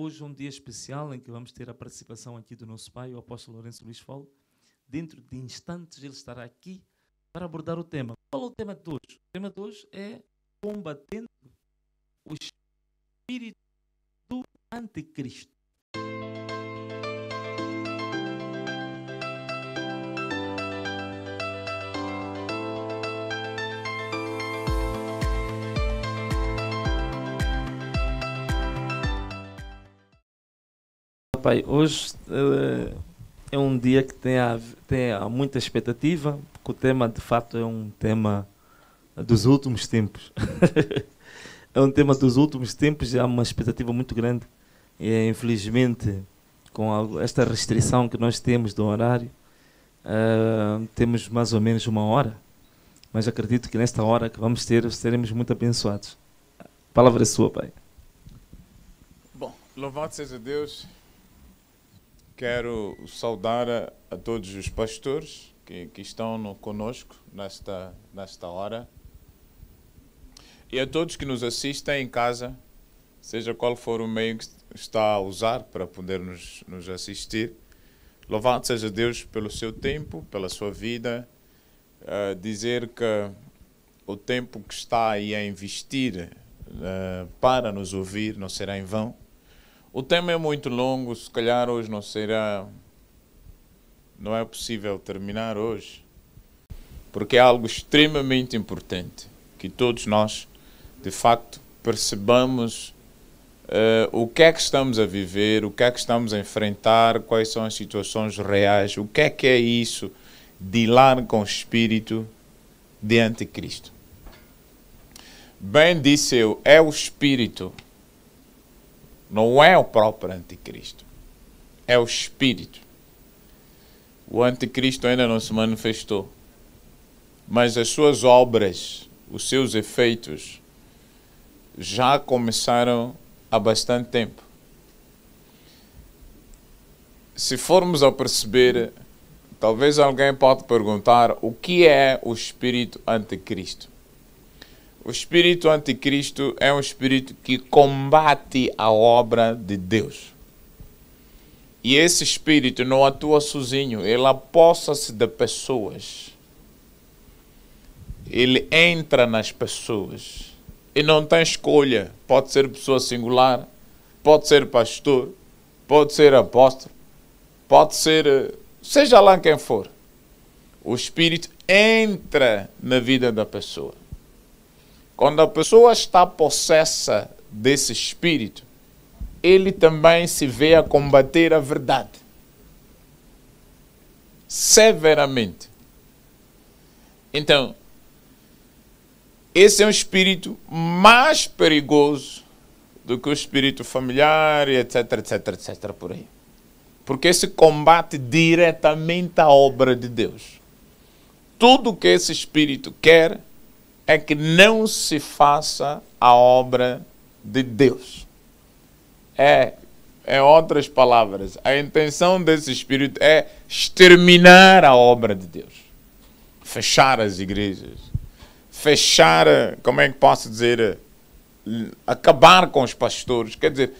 Hoje é um dia especial em que vamos ter a participação aqui do nosso pai, o apóstolo Lourenço Luiz Falo. Dentro de instantes ele estará aqui para abordar o tema. Qual é o tema de hoje? O tema de hoje é combatendo o espírito do anticristo. Pai, hoje uh, é um dia que tem, a, tem a muita expectativa, porque o tema de fato é um tema dos últimos tempos. é um tema dos últimos tempos, há uma expectativa muito grande. E, eh, infelizmente, com esta restrição que nós temos do horário, uh, temos mais ou menos uma hora. Mas acredito que nesta hora que vamos ter, seremos muito abençoados. A palavra é sua, Pai. Bom, louvado seja Deus. Quero saudar a, a todos os pastores que, que estão no, conosco nesta, nesta hora e a todos que nos assistem em casa, seja qual for o meio que está a usar para poder nos, nos assistir. Louvado seja Deus pelo seu tempo, pela sua vida. Uh, dizer que o tempo que está aí a investir uh, para nos ouvir não será em vão o tema é muito longo, se calhar hoje não será. Não é possível terminar hoje, porque é algo extremamente importante que todos nós, de facto, percebamos uh, o que é que estamos a viver, o que é que estamos a enfrentar, quais são as situações reais, o que é que é isso de lar com o espírito de anticristo. Bem disse eu, é o espírito não é o próprio anticristo, é o espírito. O anticristo ainda não se manifestou, mas as suas obras, os seus efeitos, já começaram há bastante tempo. Se formos a perceber, talvez alguém pode perguntar o que é o espírito anticristo. O espírito anticristo é um espírito que combate a obra de Deus. E esse espírito não atua sozinho, ele aposta-se de pessoas. Ele entra nas pessoas. E não tem escolha. Pode ser pessoa singular, pode ser pastor, pode ser apóstolo, pode ser seja lá quem for. O espírito entra na vida da pessoa. Quando a pessoa está possessa desse espírito, ele também se vê a combater a verdade severamente. Então, esse é um espírito mais perigoso do que o espírito familiar, etc, etc, etc, por aí. Porque esse combate diretamente à obra de Deus. Tudo que esse espírito quer é que não se faça a obra de Deus. É, em é outras palavras, a intenção desse espírito é exterminar a obra de Deus, fechar as igrejas, fechar, como é que posso dizer, acabar com os pastores. Quer dizer,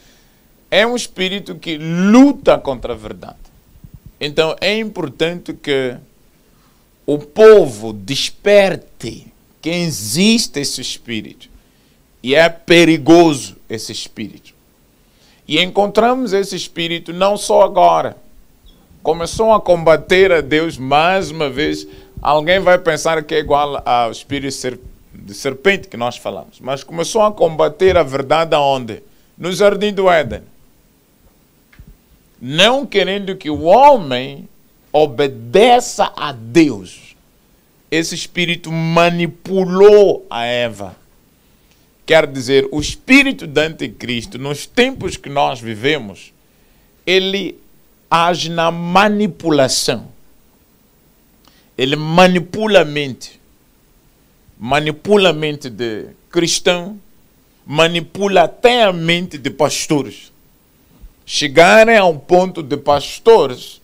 é um espírito que luta contra a verdade. Então é importante que o povo desperte que existe esse espírito. E é perigoso esse espírito. E encontramos esse espírito não só agora. Começou a combater a Deus mais uma vez. Alguém vai pensar que é igual ao espírito de serpente que nós falamos. Mas começou a combater a verdade aonde? No jardim do Éden. Não querendo que o homem obedeça a Deus esse espírito manipulou a Eva. Quer dizer, o espírito do anticristo, nos tempos que nós vivemos, ele age na manipulação. Ele manipula a mente. Manipula a mente de cristão, manipula até a mente de pastores. Chegarem a um ponto de pastores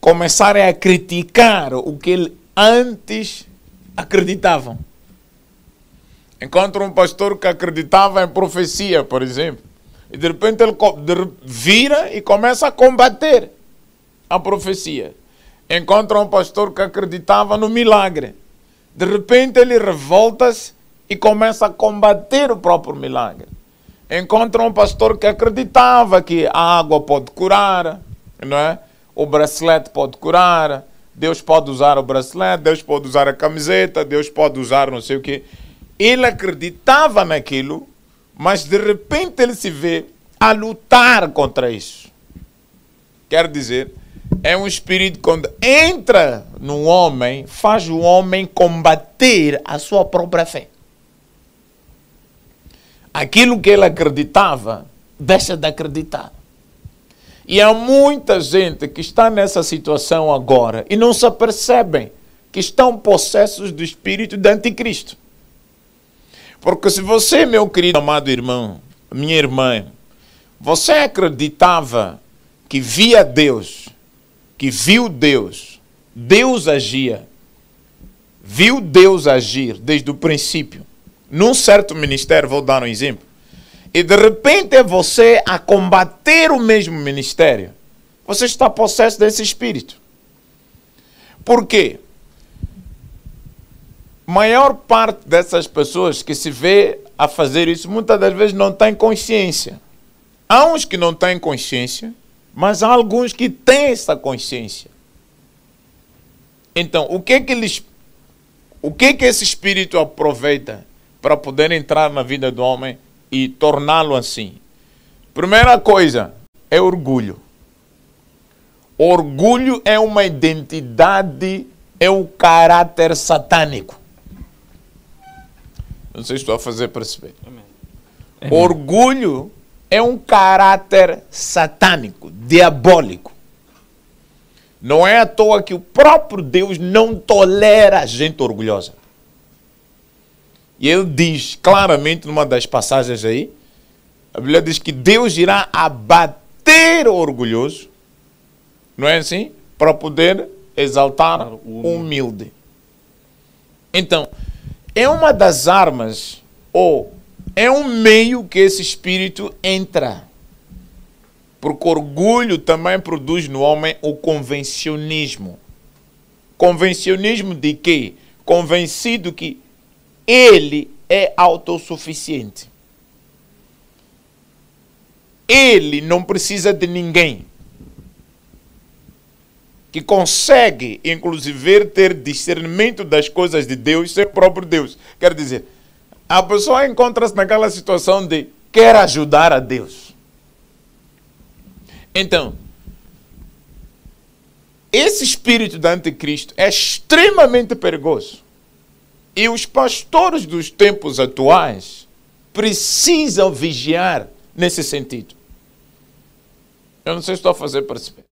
começarem a criticar o que ele antes acreditavam. Encontra um pastor que acreditava em profecia, por exemplo, e de repente ele vira e começa a combater a profecia. Encontra um pastor que acreditava no milagre. De repente ele revolta-se e começa a combater o próprio milagre. Encontra um pastor que acreditava que a água pode curar, não é? O bracelete pode curar, Deus pode usar o bracelete, Deus pode usar a camiseta, Deus pode usar não sei o quê. Ele acreditava naquilo, mas de repente ele se vê a lutar contra isso. Quer dizer, é um espírito quando entra no homem, faz o homem combater a sua própria fé. Aquilo que ele acreditava, deixa de acreditar. E há muita gente que está nessa situação agora e não se apercebem que estão possessos do espírito de anticristo. Porque se você, meu querido amado irmão, minha irmã, você acreditava que via Deus, que viu Deus, Deus agia, viu Deus agir desde o princípio. Num certo ministério, vou dar um exemplo, e de repente é você a combater o mesmo ministério, você está possesso desse espírito. Por quê? Maior parte dessas pessoas que se vê a fazer isso, muitas das vezes não tem consciência. Há uns que não têm consciência, mas há alguns que têm essa consciência. Então, o que é que eles o que é que esse espírito aproveita para poder entrar na vida do homem e torná-lo assim. Primeira coisa é orgulho. Orgulho é uma identidade, é um caráter satânico. Não sei se estou a fazer perceber. Amém. Orgulho é um caráter satânico, diabólico. Não é à toa que o próprio Deus não tolera gente orgulhosa. E ele diz claramente numa das passagens aí, a Bíblia diz que Deus irá abater o orgulhoso, não é assim? Para poder exaltar o humilde. Então, é uma das armas, ou é um meio que esse espírito entra. Porque orgulho também produz no homem o convencionismo. Convencionismo de quê? Convencido que ele é autossuficiente. Ele não precisa de ninguém. Que consegue, inclusive, ter discernimento das coisas de Deus, ser próprio Deus. Quer dizer, a pessoa encontra-se naquela situação de quer ajudar a Deus. Então, esse espírito do anticristo é extremamente perigoso. E os pastores dos tempos atuais precisam vigiar nesse sentido. Eu não sei se estou a fazer perceber.